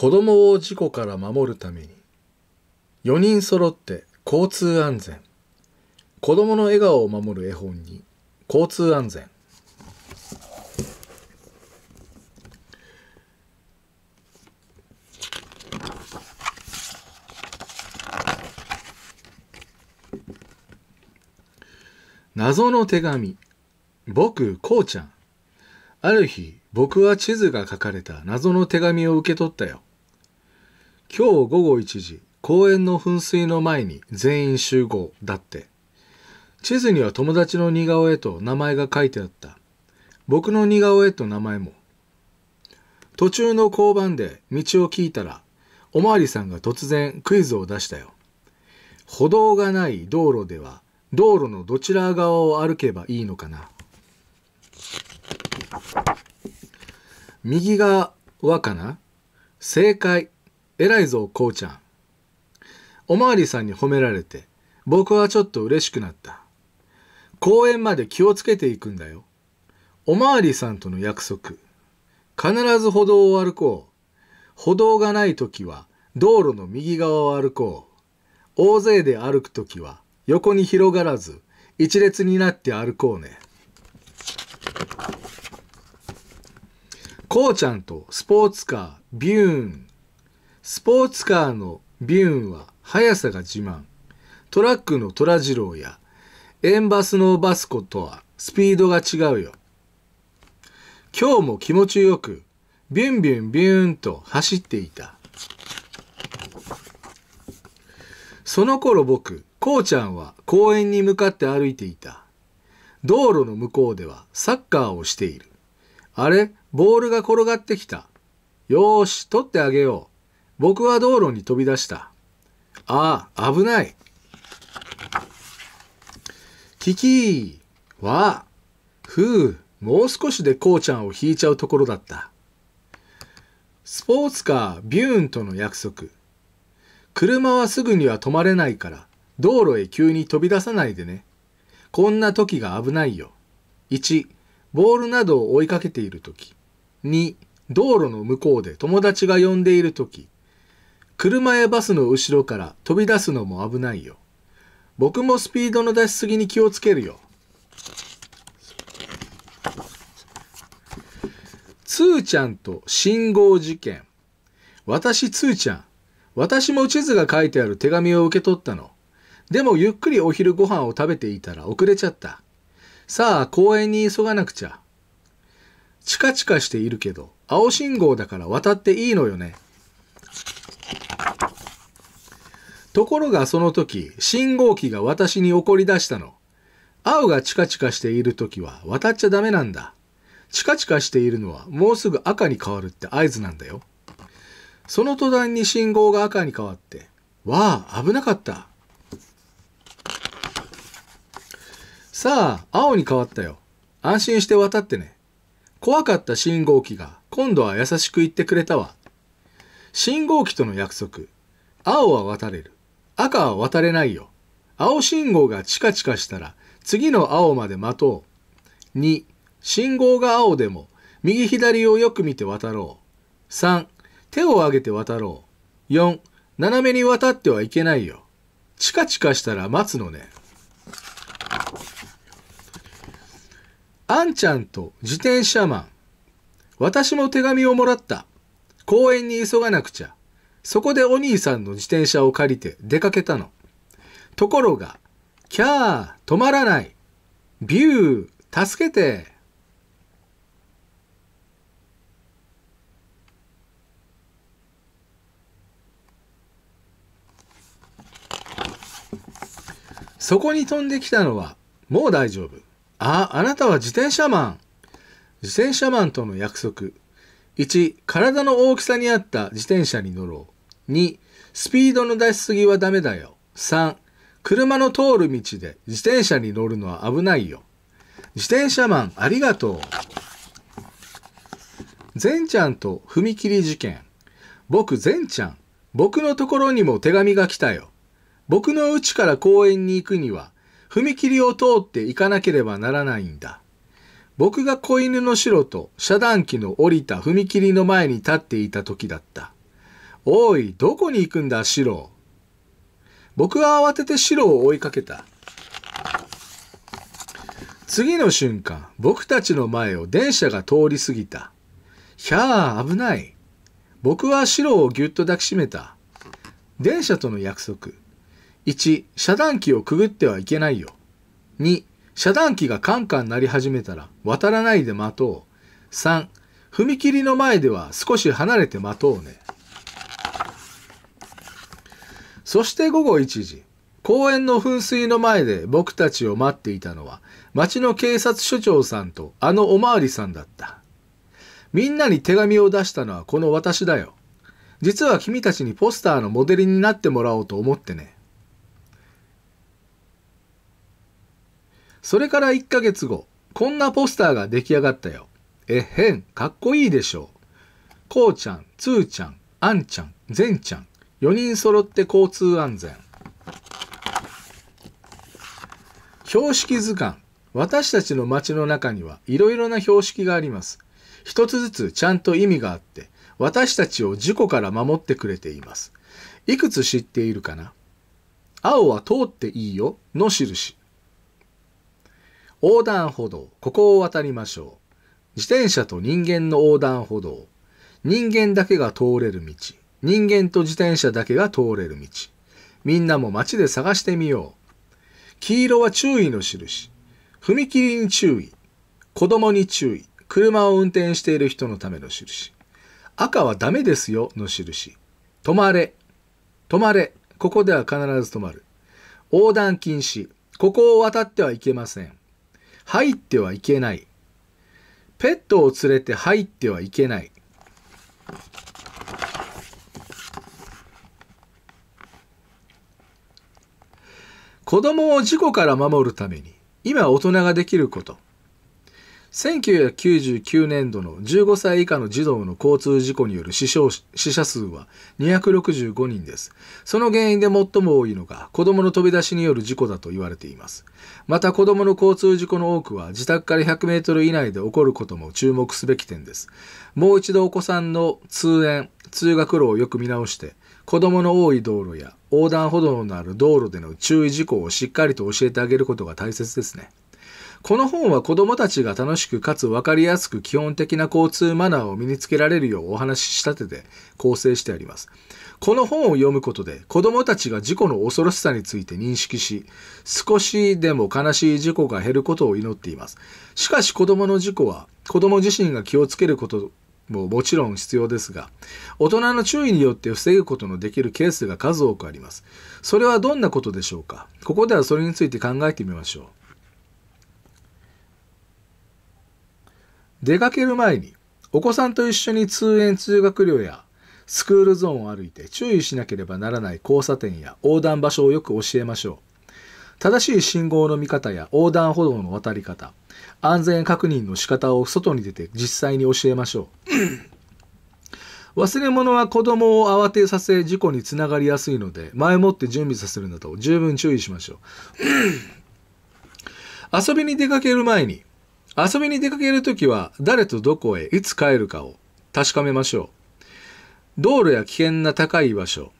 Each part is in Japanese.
子供を事故から守るために4人揃って交通安全子供の笑顔を守る絵本に交通安全謎の手紙僕こうちゃんある日僕は地図が書かれた謎の手紙を受け取ったよ今日午後1時、公園の噴水の前に全員集合だって。地図には友達の似顔絵と名前が書いてあった。僕の似顔絵と名前も。途中の交番で道を聞いたら、おまわりさんが突然クイズを出したよ。歩道がない道路では、道路のどちら側を歩けばいいのかな右側かな正解。偉いぞ、こうちゃん。おまわりさんに褒められて、僕はちょっと嬉しくなった。公園まで気をつけていくんだよ。おまわりさんとの約束。必ず歩道を歩こう。歩道がないときは道路の右側を歩こう。大勢で歩くときは横に広がらず一列になって歩こうね。こうちゃんとスポーツカービューンスポーツカーのビューンは速さが自慢。トラックの虎次郎や、エンバスのバスコとはスピードが違うよ。今日も気持ちよく、ビュンビュンビューンと走っていた。その頃僕、こうちゃんは公園に向かって歩いていた。道路の向こうではサッカーをしている。あれ、ボールが転がってきた。よーし、取ってあげよう。僕は道路に飛び出した。ああ、危ない。キキーは、ふう、もう少しでこうちゃんを引いちゃうところだった。スポーツカー、ビューンとの約束。車はすぐには止まれないから、道路へ急に飛び出さないでね。こんな時が危ないよ。1、ボールなどを追いかけている時。2、道路の向こうで友達が呼んでいる時。車やバスの後ろから飛び出すのも危ないよ。僕もスピードの出しすぎに気をつけるよ。つーちゃんと信号事件。私、つーちゃん。私も地図が書いてある手紙を受け取ったの。でもゆっくりお昼ご飯を食べていたら遅れちゃった。さあ、公園に急がなくちゃ。チカチカしているけど、青信号だから渡っていいのよね。ところがその時、信号機が私に怒り出したの。青がチカチカしている時は渡っちゃダメなんだ。チカチカしているのはもうすぐ赤に変わるって合図なんだよ。その途端に信号が赤に変わって、わあ、危なかった。さあ、青に変わったよ。安心して渡ってね。怖かった信号機が今度は優しく言ってくれたわ。信号機との約束。青は渡れる。赤は渡れないよ。青信号がチカチカしたら次の青まで待とう。2、信号が青でも右左をよく見て渡ろう。3、手を上げて渡ろう。4、斜めに渡ってはいけないよ。チカチカしたら待つのね。あんちゃんと自転車マン。私も手紙をもらった。公園に急がなくちゃ。そこでお兄さんの自転車を借りて出かけたの。ところが、キャー、止まらない。ビュー、助けて。そこに飛んできたのは、もう大丈夫。あ、あなたは自転車マン。自転車マンとの約束。1、体の大きさに合った自転車に乗ろう。2、スピードの出しすぎはダメだよ。3、車の通る道で自転車に乗るのは危ないよ。自転車マン、ありがとう。善ちゃんと踏切事件。僕、善ちゃん。僕のところにも手紙が来たよ。僕の家から公園に行くには、踏切を通って行かなければならないんだ。僕が子犬の城と遮断機の降りた踏切の前に立っていた時だった。おい、どこに行くんだ、シロ。僕は慌ててシロを追いかけた。次の瞬間、僕たちの前を電車が通り過ぎた。ひゃあ、危ない。僕はシロをぎゅっと抱きしめた。電車との約束。1、遮断機をくぐってはいけないよ。2、遮断機がカンカン鳴り始めたら渡らないで待とう。3、踏切の前では少し離れて待とうね。そして午後1時、公園の噴水の前で僕たちを待っていたのは、町の警察署長さんとあのおまわりさんだった。みんなに手紙を出したのはこの私だよ。実は君たちにポスターのモデルになってもらおうと思ってね。それから1ヶ月後、こんなポスターが出来上がったよ。えへん、かっこいいでしょう。こうちゃん、つーちゃん、あんちゃん、ぜんちゃん、4人揃って交通安全。標識図鑑。私たちの街の中には色々な標識があります。一つずつちゃんと意味があって、私たちを事故から守ってくれています。いくつ知っているかな青は通っていいよの印。横断歩道、ここを渡りましょう。自転車と人間の横断歩道。人間だけが通れる道。人間と自転車だけが通れる道。みんなも街で探してみよう。黄色は注意の印。踏切に注意。子供に注意。車を運転している人のための印。赤はダメですよの印。止まれ。止まれ。ここでは必ず止まる。横断禁止。ここを渡ってはいけません。入ってはいけない。ペットを連れて入ってはいけない。子供を事故から守るために今大人ができること1999年度の15歳以下の児童の交通事故による死傷死者数は265人です。その原因で最も多いのが子供の飛び出しによる事故だと言われています。また子供の交通事故の多くは自宅から100メートル以内で起こることも注目すべき点です。もう一度お子さんの通園、通学路をよく見直して、子供の多い道路や横断歩道のある道路での注意事項をしっかりと教えてあげることが大切ですね。この本は子供たちが楽しくかつ分かりやすく基本的な交通マナーを身につけられるようお話ししたてで構成してあります。この本を読むことで子供たちが事故の恐ろしさについて認識し、少しでも悲しい事故が減ることを祈っています。しかし子供の事故は子供自身が気をつけることももちろん必要ですが、大人の注意によって防ぐことのできるケースが数多くあります。それはどんなことでしょうかここではそれについて考えてみましょう。出かける前に、お子さんと一緒に通園通学料やスクールゾーンを歩いて注意しなければならない交差点や横断場所をよく教えましょう。正しい信号の見方や横断歩道の渡り方、安全確認の仕方を外に出て実際に教えましょう忘れ物は子供を慌てさせ事故につながりやすいので前もって準備させるなど十分注意しましょう遊びに出かける前に遊びに出かける時は誰とどこへいつ帰るかを確かめましょう道路や危険な高い場所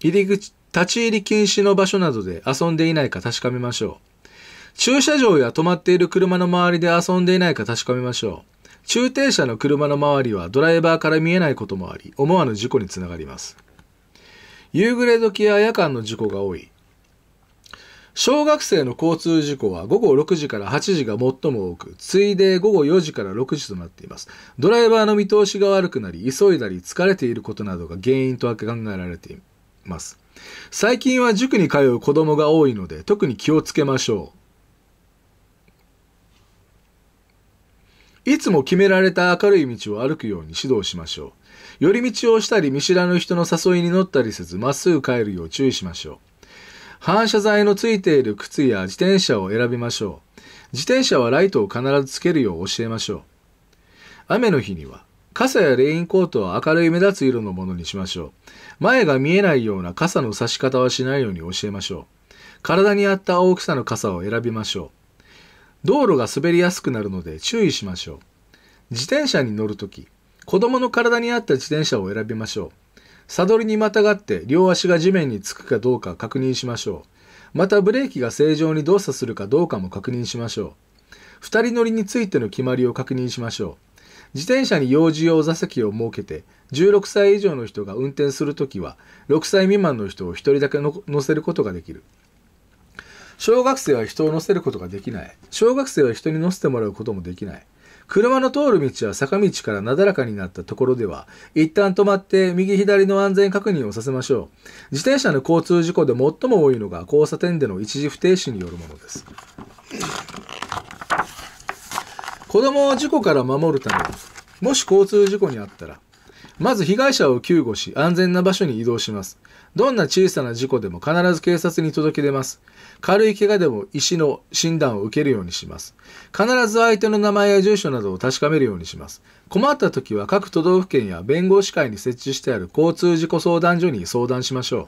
入り口立ち入り禁止の場所などで遊んでいないか確かめましょう駐車場や止まっている車の周りで遊んでいないか確かめましょう。駐停車の車の周りはドライバーから見えないこともあり、思わぬ事故につながります。夕暮れ時や夜間の事故が多い。小学生の交通事故は午後6時から8時が最も多く、ついで午後4時から6時となっています。ドライバーの見通しが悪くなり、急いだり疲れていることなどが原因と考えられています。最近は塾に通う子供が多いので、特に気をつけましょう。いつも決められた明るい道を歩くように指導しましょう。寄り道をしたり見知らぬ人の誘いに乗ったりせずまっすぐ帰るよう注意しましょう。反射材のついている靴や自転車を選びましょう。自転車はライトを必ずつけるよう教えましょう。雨の日には傘やレインコートは明るい目立つ色のものにしましょう。前が見えないような傘の差し方はしないように教えましょう。体に合った大きさの傘を選びましょう。道路が滑りやすくなるので注意しましょう。自転車に乗るとき、子供の体に合った自転車を選びましょう。サドルにまたがって両足が地面につくかどうか確認しましょう。またブレーキが正常に動作するかどうかも確認しましょう。二人乗りについての決まりを確認しましょう。自転車に幼児用座席を設けて、16歳以上の人が運転するときは、6歳未満の人を1人だけ乗せることができる。小学生は人を乗せることができない。小学生は人に乗せてもらうこともできない。車の通る道は坂道からなだらかになったところでは、一旦止まって右左の安全確認をさせましょう。自転車の交通事故で最も多いのが交差点での一時不停止によるものです。子供を事故から守るため、もし交通事故にあったら、まず被害者を救護し、安全な場所に移動します。どんな小さな事故でも必ず警察に届け出ます。軽い怪我でも医師の診断を受けるようにします。必ず相手の名前や住所などを確かめるようにします。困った時は各都道府県や弁護士会に設置してある交通事故相談所に相談しましょう。